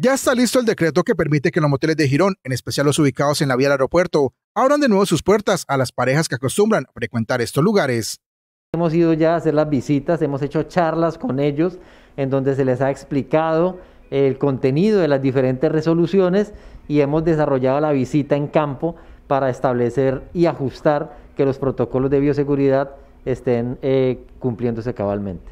Ya está listo el decreto que permite que los moteles de Girón, en especial los ubicados en la vía del aeropuerto, abran de nuevo sus puertas a las parejas que acostumbran a frecuentar estos lugares. Hemos ido ya a hacer las visitas, hemos hecho charlas con ellos en donde se les ha explicado el contenido de las diferentes resoluciones y hemos desarrollado la visita en campo para establecer y ajustar que los protocolos de bioseguridad estén eh, cumpliéndose cabalmente.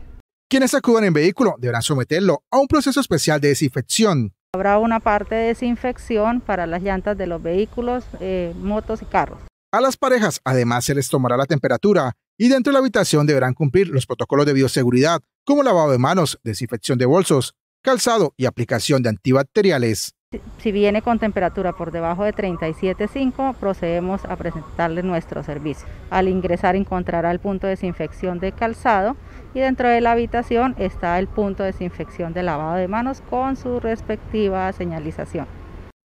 Quienes acudan en vehículo deberán someterlo a un proceso especial de desinfección Habrá una parte de desinfección para las llantas de los vehículos, eh, motos y carros. A las parejas además se les tomará la temperatura y dentro de la habitación deberán cumplir los protocolos de bioseguridad como lavado de manos, desinfección de bolsos, calzado y aplicación de antibacteriales. Si viene con temperatura por debajo de 37.5, procedemos a presentarle nuestro servicio. Al ingresar encontrará el punto de desinfección de calzado y dentro de la habitación está el punto de desinfección de lavado de manos con su respectiva señalización.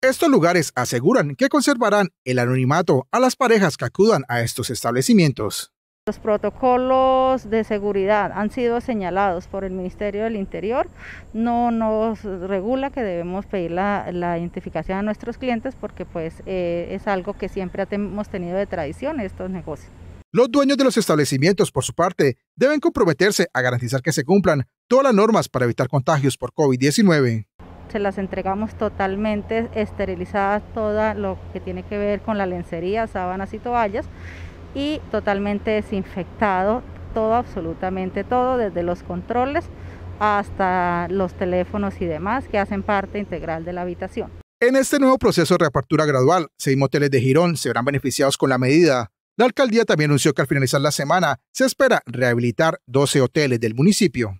Estos lugares aseguran que conservarán el anonimato a las parejas que acudan a estos establecimientos. Los protocolos de seguridad han sido señalados por el Ministerio del Interior. No nos regula que debemos pedir la, identificación a nuestros clientes porque pues eh, es algo que siempre hemos tenido de tradición estos negocios. Los dueños de los establecimientos, por su parte, deben comprometerse a garantizar que se cumplan todas las normas para evitar contagios por COVID-19 se las entregamos totalmente esterilizadas, todo lo que tiene que ver con la lencería, sábanas y toallas y totalmente desinfectado, todo, absolutamente todo, desde los controles hasta los teléfonos y demás que hacen parte integral de la habitación. En este nuevo proceso de reapertura gradual, seis moteles de Girón se verán beneficiados con la medida. La alcaldía también anunció que al finalizar la semana se espera rehabilitar 12 hoteles del municipio.